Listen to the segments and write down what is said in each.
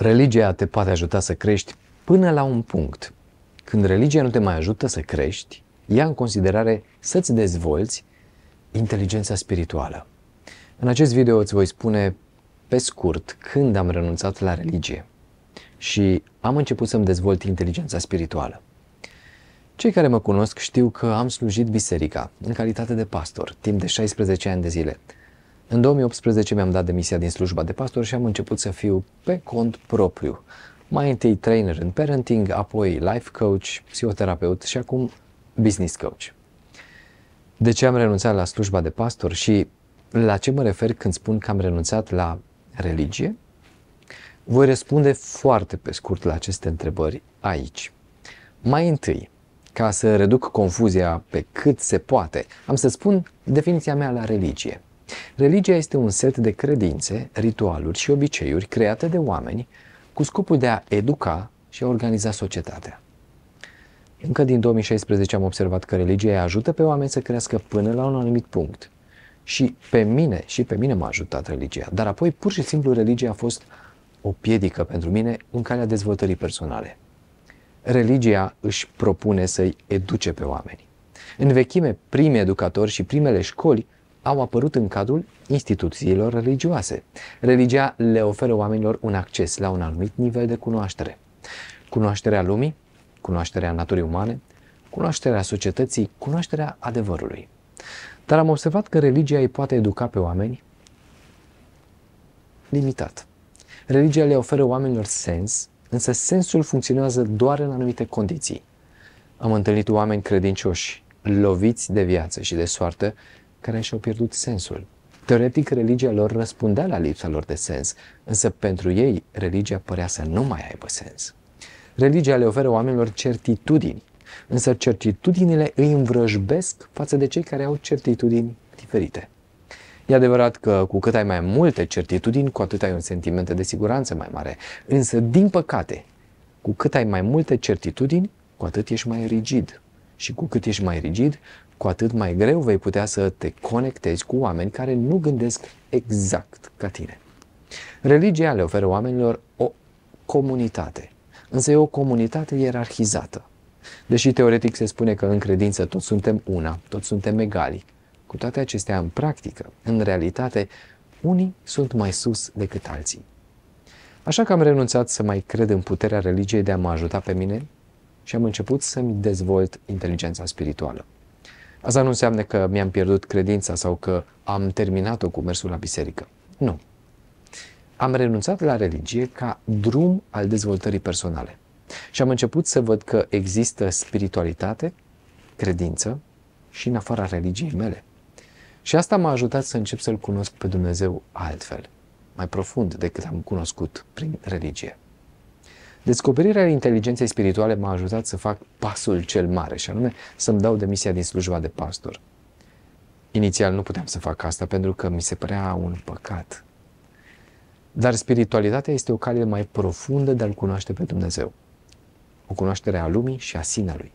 religia te poate ajuta să crești până la un punct. Când religia nu te mai ajută să crești, ia în considerare să-ți dezvolți inteligența spirituală. În acest video îți voi spune pe scurt când am renunțat la religie și am început să-mi dezvolt inteligența spirituală. Cei care mă cunosc știu că am slujit biserica în calitate de pastor timp de 16 ani de zile, în 2018 mi-am dat demisia din slujba de pastor și am început să fiu pe cont propriu. Mai întâi trainer în parenting, apoi life coach, psihoterapeut și acum business coach. De ce am renunțat la slujba de pastor și la ce mă refer când spun că am renunțat la religie? Voi răspunde foarte pe scurt la aceste întrebări aici. Mai întâi, ca să reduc confuzia pe cât se poate, am să spun definiția mea la religie – Religia este un set de credințe, ritualuri și obiceiuri create de oameni cu scopul de a educa și a organiza societatea. Încă din 2016 am observat că religia îi ajută pe oameni să crească până la un anumit punct. Și pe mine, și pe mine m-a ajutat religia. Dar apoi, pur și simplu, religia a fost o piedică pentru mine în calea dezvoltării personale. Religia își propune să-i educe pe oameni. În vechime, primii educatori și primele școli au apărut în cadrul instituțiilor religioase. Religia le oferă oamenilor un acces la un anumit nivel de cunoaștere. Cunoașterea lumii, cunoașterea naturii umane, cunoașterea societății, cunoașterea adevărului. Dar am observat că religia îi poate educa pe oameni limitat. Religia le oferă oamenilor sens, însă sensul funcționează doar în anumite condiții. Am întâlnit oameni credincioși, loviți de viață și de soartă, care și-au pierdut sensul. Teoretic, religia lor răspundea la lipsa lor de sens, însă pentru ei, religia părea să nu mai aibă sens. Religia le oferă oamenilor certitudini, însă certitudinile îi învrăjbesc față de cei care au certitudini diferite. E adevărat că cu cât ai mai multe certitudini, cu atât ai un sentiment de siguranță mai mare. Însă, din păcate, cu cât ai mai multe certitudini, cu atât ești mai rigid. Și cu cât ești mai rigid, cu atât mai greu vei putea să te conectezi cu oameni care nu gândesc exact ca tine. Religia le oferă oamenilor o comunitate, însă e o comunitate ierarhizată. Deși teoretic se spune că în credință toți suntem una, toți suntem egali, cu toate acestea în practică, în realitate, unii sunt mai sus decât alții. Așa că am renunțat să mai cred în puterea religiei de a mă ajuta pe mine și am început să-mi dezvolt inteligența spirituală. Asta nu înseamnă că mi-am pierdut credința sau că am terminat-o cu mersul la biserică. Nu. Am renunțat la religie ca drum al dezvoltării personale. Și am început să văd că există spiritualitate, credință și în afara religiei mele. Și asta m-a ajutat să încep să-L cunosc pe Dumnezeu altfel, mai profund decât am cunoscut prin religie. Descoperirea inteligenței spirituale m-a ajutat să fac pasul cel mare și anume să-mi dau demisia din slujba de pastor. Inițial nu puteam să fac asta pentru că mi se părea un păcat. Dar spiritualitatea este o cale mai profundă de a-L cunoaște pe Dumnezeu. O cunoaștere a lumii și a sinelui.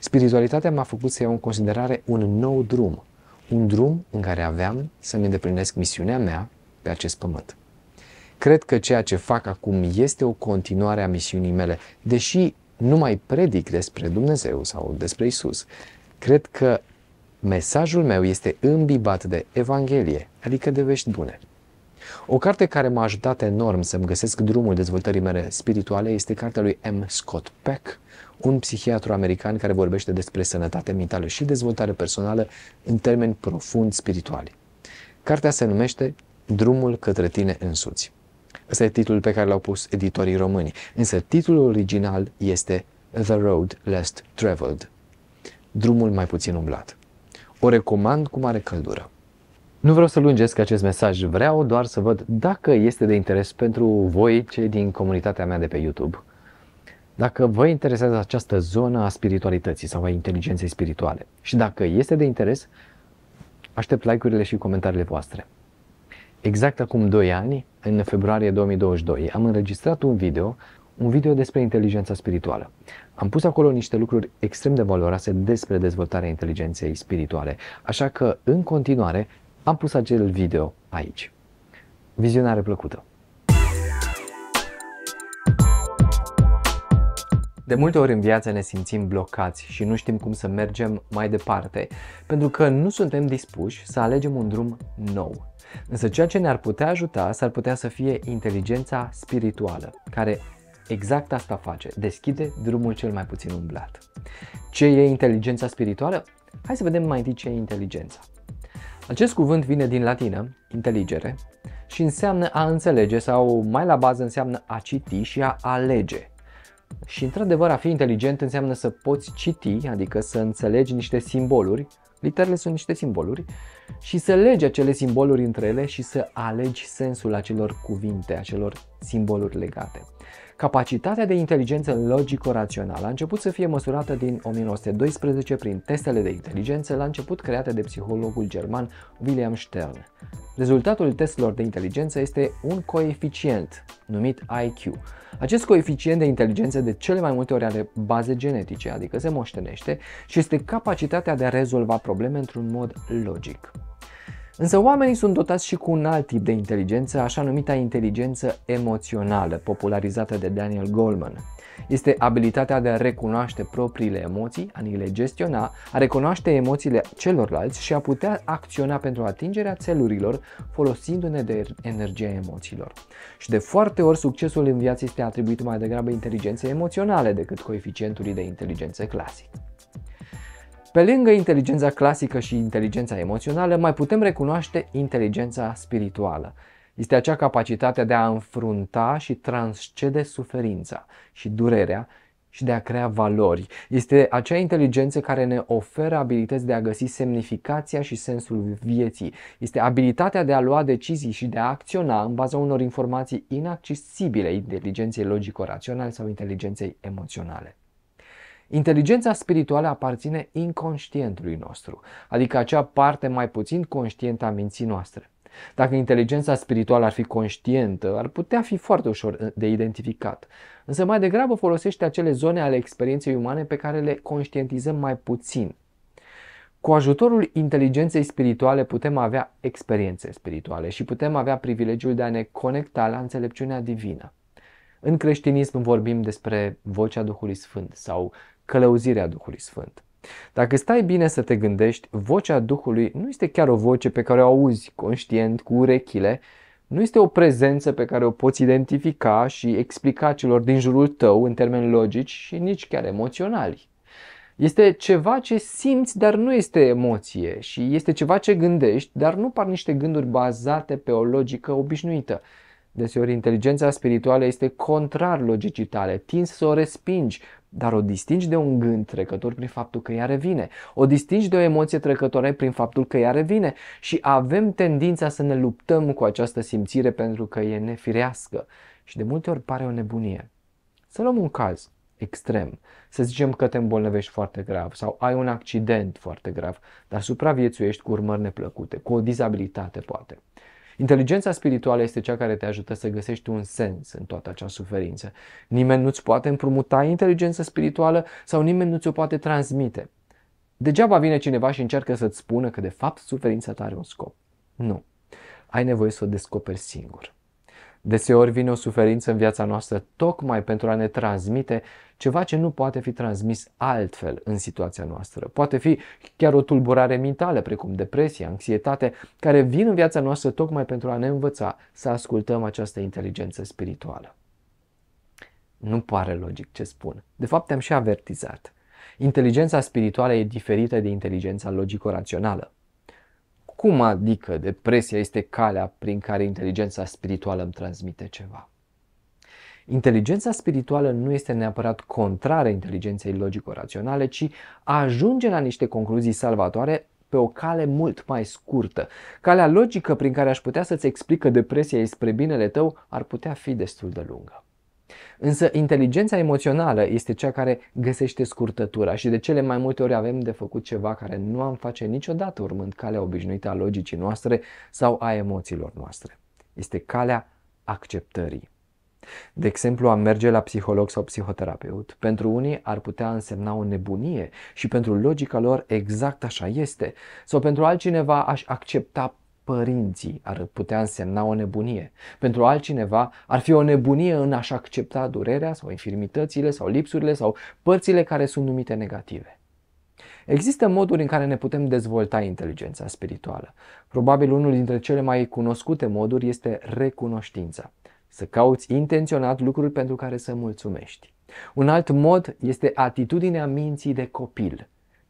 Spiritualitatea m-a făcut să iau în considerare un nou drum. Un drum în care aveam să-mi îndeplinesc misiunea mea pe acest pământ. Cred că ceea ce fac acum este o continuare a misiunii mele, deși nu mai predic despre Dumnezeu sau despre Isus. Cred că mesajul meu este îmbibat de Evanghelie, adică de vești bune. O carte care m-a ajutat enorm să-mi găsesc drumul dezvoltării mele spirituale este cartea lui M. Scott Peck, un psihiatru american care vorbește despre sănătate mentală și dezvoltare personală în termeni profund spirituali. Cartea se numește Drumul către tine însuți. Ăsta e titlul pe care l-au pus editorii români. Însă titlul original este The Road Less Traveled. Drumul mai puțin umblat. O recomand cu mare căldură. Nu vreau să lungesc acest mesaj, vreau doar să văd dacă este de interes pentru voi, cei din comunitatea mea de pe YouTube. Dacă vă interesează această zonă a spiritualității sau a inteligenței spirituale și dacă este de interes, aștept like-urile și comentariile voastre. Exact acum 2 ani, în februarie 2022, am înregistrat un video, un video despre inteligența spirituală. Am pus acolo niște lucruri extrem de valoroase despre dezvoltarea inteligenței spirituale, așa că, în continuare, am pus acel video aici. Vizionare plăcută! De multe ori în viață ne simțim blocați și nu știm cum să mergem mai departe, pentru că nu suntem dispuși să alegem un drum nou. Însă ceea ce ne-ar putea ajuta s-ar putea să fie inteligența spirituală, care exact asta face, deschide drumul cel mai puțin umblat. Ce e inteligența spirituală? Hai să vedem mai întâi ce e inteligența. Acest cuvânt vine din latină, inteligere, și înseamnă a înțelege sau mai la bază înseamnă a citi și a alege. Și într-adevăr, a fi inteligent înseamnă să poți citi, adică să înțelegi niște simboluri, literele sunt niște simboluri, și să legi acele simboluri între ele și să alegi sensul acelor cuvinte, acelor simboluri legate. Capacitatea de inteligență logico-rațională a început să fie măsurată din 1912 prin testele de inteligență la început create de psihologul german William Stern. Rezultatul testelor de inteligență este un coeficient numit IQ. Acest coeficient de inteligență de cele mai multe ori are baze genetice, adică se moștenește, și este capacitatea de a rezolva probleme într-un mod logic. Însă oamenii sunt dotați și cu un alt tip de inteligență, așa numita inteligență emoțională, popularizată de Daniel Goleman este abilitatea de a recunoaște propriile emoții, a ni le gestiona, a recunoaște emoțiile celorlalți și a putea acționa pentru atingerea țelurilor folosindu-ne de energia emoțiilor. Și de foarte ori succesul în viață este atribuit mai degrabă inteligenței emoționale decât coeficientului de inteligență clasic. Pe lângă inteligența clasică și inteligența emoțională, mai putem recunoaște inteligența spirituală este acea capacitate de a înfrunta și transcede suferința și durerea și de a crea valori. Este acea inteligență care ne oferă abilități de a găsi semnificația și sensul vieții. Este abilitatea de a lua decizii și de a acționa în baza unor informații inaccesibile inteligenței logico-raționale sau inteligenței emoționale. Inteligența spirituală aparține inconștientului nostru, adică acea parte mai puțin conștientă a minții noastre. Dacă inteligența spirituală ar fi conștientă, ar putea fi foarte ușor de identificat. Însă mai degrabă folosește acele zone ale experienței umane pe care le conștientizăm mai puțin. Cu ajutorul inteligenței spirituale putem avea experiențe spirituale și putem avea privilegiul de a ne conecta la înțelepciunea divină. În creștinism vorbim despre vocea Duhului Sfânt sau călăuzirea Duhului Sfânt. Dacă stai bine să te gândești, vocea Duhului nu este chiar o voce pe care o auzi conștient cu urechile, nu este o prezență pe care o poți identifica și explica celor din jurul tău în termeni logici și nici chiar emoționali. Este ceva ce simți, dar nu este emoție și este ceva ce gândești, dar nu par niște gânduri bazate pe o logică obișnuită. Deseori inteligența spirituală este contrar logicii tale, tinzi să o respingi, dar o distingi de un gând trecător prin faptul că ea revine, o distingi de o emoție trecătoare prin faptul că ea revine și avem tendința să ne luptăm cu această simțire pentru că e nefirească și de multe ori pare o nebunie. Să luăm un caz extrem, să zicem că te îmbolnăvești foarte grav sau ai un accident foarte grav, dar supraviețuiești cu urmări neplăcute, cu o dizabilitate poate. Inteligența spirituală este cea care te ajută să găsești un sens în toată acea suferință. Nimeni nu-ți poate împrumuta inteligența spirituală sau nimeni nu ți-o poate transmite. Degeaba vine cineva și încearcă să-ți spună că de fapt suferința ta are un scop. Nu. Ai nevoie să o descoperi singur. Deseori vine o suferință în viața noastră tocmai pentru a ne transmite ceva ce nu poate fi transmis altfel în situația noastră. Poate fi chiar o tulburare mentală, precum depresie, anxietate, care vin în viața noastră tocmai pentru a ne învăța să ascultăm această inteligență spirituală. Nu pare logic ce spun. De fapt, am și avertizat. Inteligența spirituală e diferită de inteligența logico-rațională. Cum adică depresia este calea prin care inteligența spirituală îmi transmite ceva? Inteligența spirituală nu este neapărat contrară inteligenței logico-raționale, ci ajunge la niște concluzii salvatoare pe o cale mult mai scurtă. Calea logică prin care aș putea să-ți explică depresia spre binele tău ar putea fi destul de lungă. Însă inteligența emoțională este cea care găsește scurtătura și de cele mai multe ori avem de făcut ceva care nu am face niciodată urmând calea obișnuită a logicii noastre sau a emoțiilor noastre. Este calea acceptării. De exemplu, a merge la psiholog sau psihoterapeut, pentru unii ar putea însemna o nebunie și pentru logica lor exact așa este, sau pentru altcineva aș accepta părinții ar putea însemna o nebunie. Pentru altcineva ar fi o nebunie în a-și accepta durerea sau infirmitățile sau lipsurile sau părțile care sunt numite negative. Există moduri în care ne putem dezvolta inteligența spirituală. Probabil unul dintre cele mai cunoscute moduri este recunoștința. Să cauți intenționat lucruri pentru care să mulțumești. Un alt mod este atitudinea minții de copil.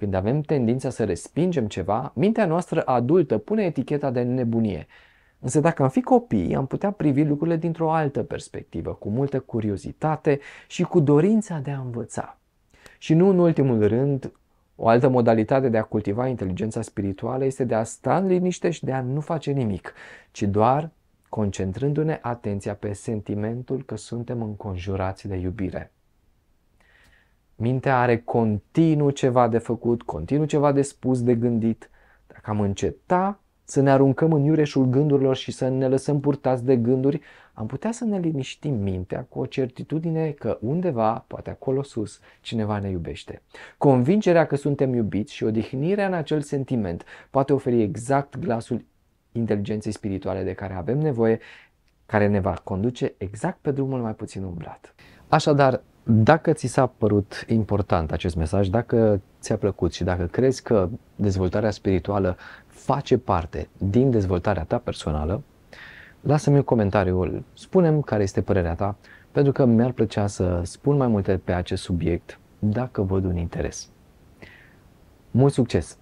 Când avem tendința să respingem ceva, mintea noastră adultă pune eticheta de nebunie. Însă dacă am fi copii, am putea privi lucrurile dintr-o altă perspectivă, cu multă curiozitate și cu dorința de a învăța. Și nu în ultimul rând, o altă modalitate de a cultiva inteligența spirituală este de a sta în liniște și de a nu face nimic, ci doar concentrându-ne atenția pe sentimentul că suntem înconjurați de iubire. Mintea are continuu ceva de făcut, continuu ceva de spus, de gândit. Dacă am înceta să ne aruncăm în iureșul gândurilor și să ne lăsăm purtați de gânduri, am putea să ne liniștim mintea cu o certitudine că undeva, poate acolo sus, cineva ne iubește. Convingerea că suntem iubiți și odihnirea în acel sentiment poate oferi exact glasul inteligenței spirituale de care avem nevoie, care ne va conduce exact pe drumul mai puțin umblat. Așadar, dacă ți s-a părut important acest mesaj, dacă ți-a plăcut și dacă crezi că dezvoltarea spirituală face parte din dezvoltarea ta personală, lasă-mi un comentariu, spunem care este părerea ta, pentru că mi-ar plăcea să spun mai multe pe acest subiect dacă văd un interes. Mult succes!